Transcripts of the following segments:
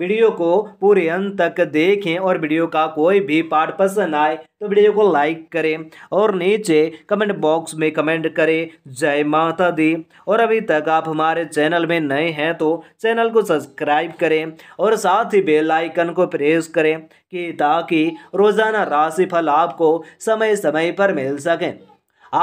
video को पूरे अंत तक देखें और वीडियो का कोई भी पार्ट पसंद आए तो वीडियो को लाइक करें और नीचे कमेंट बॉक्स में कमेंट करें जय माता दी और अभी तक आप हमारे चैनल में नए हैं तो चैनल को सब्सक्राइब करें और साथ ही बेल आइकन को प्रेस करें कि ताकि रोज़ाना राशिफल आपको समय समय पर मिल सकें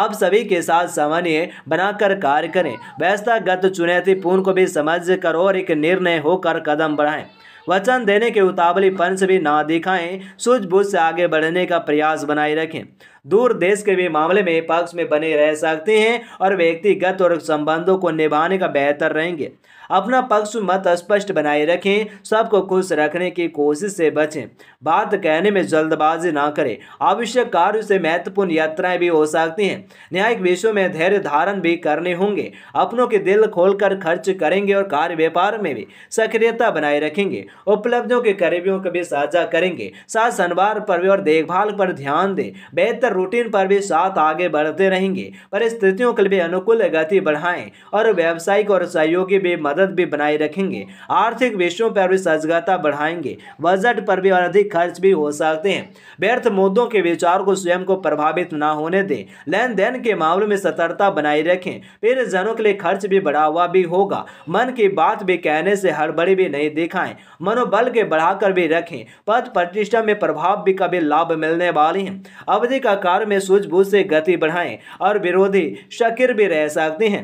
आप सभी के साथ समन्वय बनाकर कार्य करें व्यवस्थागत चुनौतीपूर्ण को भी समझ कर और एक निर्णय होकर कदम बढ़ाएं वचन देने के उतावलीपन से भी ना दिखाएं सूझबूझ से आगे बढ़ने का प्रयास बनाए रखें दूर देश के भी मामले में पक्ष में बने रह सकते हैं और व्यक्तिगत और संबंधों को निभाने का बेहतर रहेंगे अपना पक्ष मत स्पष्ट बनाए रखें सबको खुश रखने की कोशिश से बचें बात कहने में जल्दबाजी ना करें आवश्यक कार्य से महत्वपूर्ण यात्राएं भी हो सकती हैं न्यायिक विषयों में धैर्य धारण भी करने होंगे अपनों के दिल खोलकर खर्च करेंगे और कार्य व्यापार में भी सक्रियता बनाए रखेंगे उपलब्धियों के करीबियों को भी साझा करेंगे साथ शनिवार पर भी और देखभाल पर ध्यान दें बेहतर रूटीन पर भी साथ आगे बढ़ते रहेंगे परिस्थितियों के लिए अनुकूल गति बढ़ाएं और व्यावसायिक और सहयोगी भी मदद भी बनाए रखेंगे आर्थिक विषयों पर भी सजगता बढ़ाएंगे बजट पर भी अधिक खर्च भी हो सकते हैं व्यर्थ मुद्दों के विचार को स्वयं को प्रभावित न होने दें लेन देन के मामले में सतर्कता बनाए रखें फिर जनों के लिए खर्च भी बढ़ा हुआ भी होगा मन की बात भी कहने से हड़बड़ी भी नहीं दिखाएं मनोबल के बढ़ाकर भी रखें पद प्रतिष्ठा में प्रभाव भी कभी लाभ मिलने वाले हैं अवधि का कार्य में सूझबूझ से गति बढ़ाएं और विरोधी शकिर भी रह सकते हैं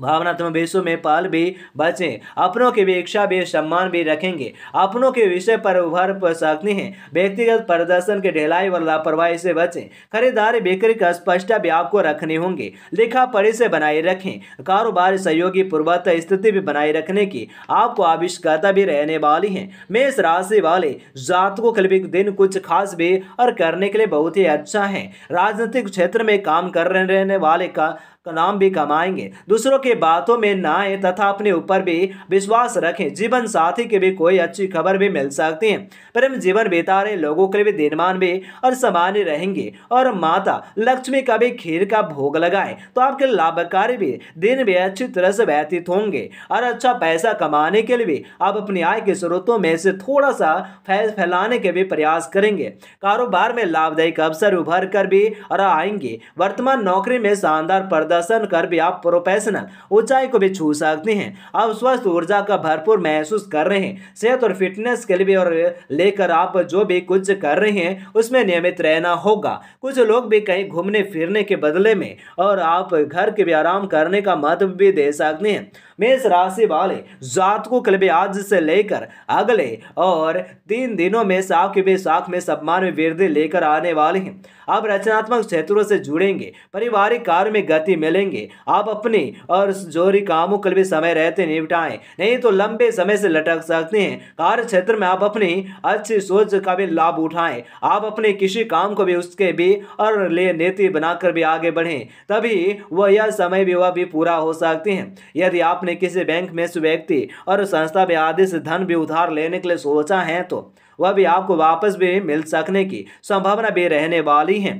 भावनात्मक विषयों में पाल भी बचें अपनों की अपेक्षा भी सम्मान भी रखेंगे अपनों के विषय पर उभर सकते हैं व्यक्तिगत प्रदर्शन के ढिलाई व लापरवाही से बचें खरीदारी बिक्री का स्पष्टता भी आपको रखने होंगे लिखा पढ़ी से बनाए रखें कारोबार सहयोगी पूर्वत स्थिति भी बनाए रखने की आपको आविष्कारता भी रहने वाली है मेष राशि वाले जातकों के लिए दिन कुछ खास भी और करने के लिए बहुत ही अच्छा है राजनीतिक क्षेत्र में काम कर रहने वाले का नाम भी कमाएंगे दूसरों के बातों में ना आए तथा अपने ऊपर भी विश्वास रखें जीवन साथी के भी कोई अच्छी खबर भी मिल सकती है प्रेम जीवन बिता रहे लोगों के लिए भी दिनमान भी और सामान्य रहेंगे और माता लक्ष्मी का भी खीर का भोग लगाए तो आपके लाभकारी भी दिन भी अच्छी तरह से व्यतीत होंगे और अच्छा पैसा कमाने के लिए भी आप अपनी आय के स्रोतों में से थोड़ा सा फैल फैलाने के भी प्रयास करेंगे कारोबार में लाभदायक अवसर उभर कर भी और आएंगे वर्तमान नौकरी में शानदार प्रदर्शन प्रदर्शन कर भी आप प्रोफेशनल ऊंचाई को भी छू सकते हैं आप स्वस्थ ऊर्जा का भरपूर महसूस कर रहे हैं सेहत और फिटनेस के लिए भी और लेकर आप जो भी कुछ कर रहे हैं उसमें नियमित रहना होगा कुछ लोग भी कहीं घूमने फिरने के बदले में और आप घर के भी आराम करने का महत्व भी दे सकते हैं मेष राशि वाले जातकों के लिए आज से लेकर अगले और तीन दिनों में साख के साख में सम्मान में वृद्धि लेकर आने वाले हैं आप रचनात्मक क्षेत्रों से जुड़ेंगे पारिवारिक कार्य में गति मिलेंगे आप अपने और जोरी कामों को भी समय रहते निपटाएं नहीं तो लंबे समय से लटक सकते हैं कार्य क्षेत्र में आप अपने अच्छी सोच का भी लाभ उठाएं आप अपने किसी काम को भी उसके भी और ले नीति बनाकर भी आगे बढ़ें तभी वह यह समय भी वह भी पूरा हो सकते हैं यदि आपने किसी बैंक में से व्यक्ति और संस्था भी आदि से धन भी उधार लेने के लिए सोचा है तो वह भी आपको वापस भी मिल सकने की संभावना भी रहने वाली है